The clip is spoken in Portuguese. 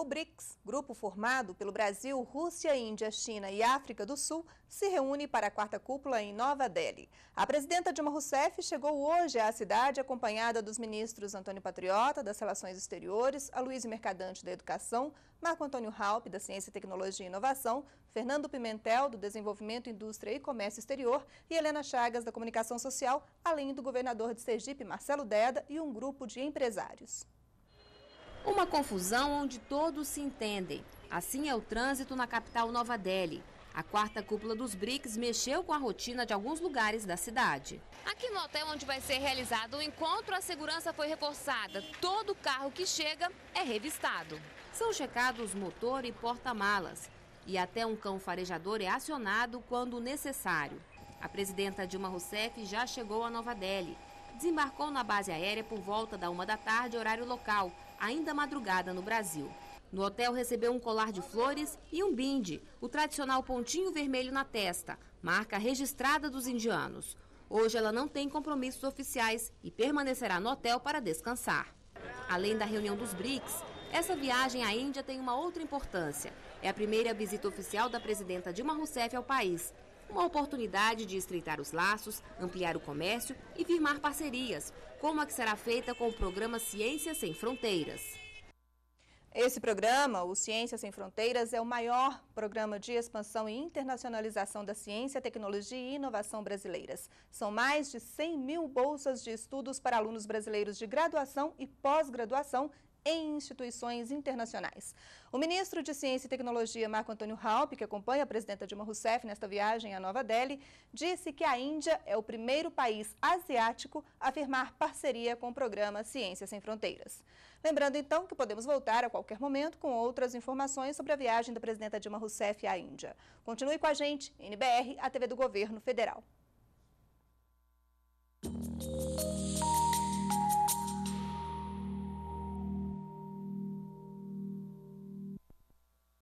O BRICS, grupo formado pelo Brasil, Rússia, Índia, China e África do Sul, se reúne para a quarta cúpula em Nova Delhi. A presidenta Dilma Rousseff chegou hoje à cidade acompanhada dos ministros Antônio Patriota, das Relações Exteriores, Aloysio Mercadante, da Educação, Marco Antônio Halp, da Ciência, Tecnologia e Inovação, Fernando Pimentel, do Desenvolvimento, Indústria e Comércio Exterior e Helena Chagas, da Comunicação Social, além do governador de Sergipe, Marcelo Deda, e um grupo de empresários. Uma confusão onde todos se entendem. Assim é o trânsito na capital Nova Delhi. A quarta cúpula dos BRICS mexeu com a rotina de alguns lugares da cidade. Aqui no hotel onde vai ser realizado o encontro, a segurança foi reforçada. Todo carro que chega é revistado. São checados motor e porta-malas. E até um cão farejador é acionado quando necessário. A presidenta Dilma Rousseff já chegou a Nova Delhi desembarcou na base aérea por volta da uma da tarde, horário local, ainda madrugada no Brasil. No hotel recebeu um colar de flores e um binde, o tradicional pontinho vermelho na testa, marca registrada dos indianos. Hoje ela não tem compromissos oficiais e permanecerá no hotel para descansar. Além da reunião dos BRICS, essa viagem à Índia tem uma outra importância. É a primeira visita oficial da presidenta Dilma Rousseff ao país uma oportunidade de estreitar os laços, ampliar o comércio e firmar parcerias, como a que será feita com o programa Ciência Sem Fronteiras. Esse programa, o Ciência Sem Fronteiras, é o maior programa de expansão e internacionalização da ciência, tecnologia e inovação brasileiras. São mais de 100 mil bolsas de estudos para alunos brasileiros de graduação e pós-graduação em instituições internacionais. O ministro de Ciência e Tecnologia, Marco Antônio Halpe, que acompanha a presidenta Dilma Rousseff nesta viagem à Nova Delhi, disse que a Índia é o primeiro país asiático a firmar parceria com o programa Ciência Sem Fronteiras. Lembrando, então, que podemos voltar a qualquer momento com outras informações sobre a viagem da presidenta Dilma Rousseff à Índia. Continue com a gente, NBR, a TV do Governo Federal.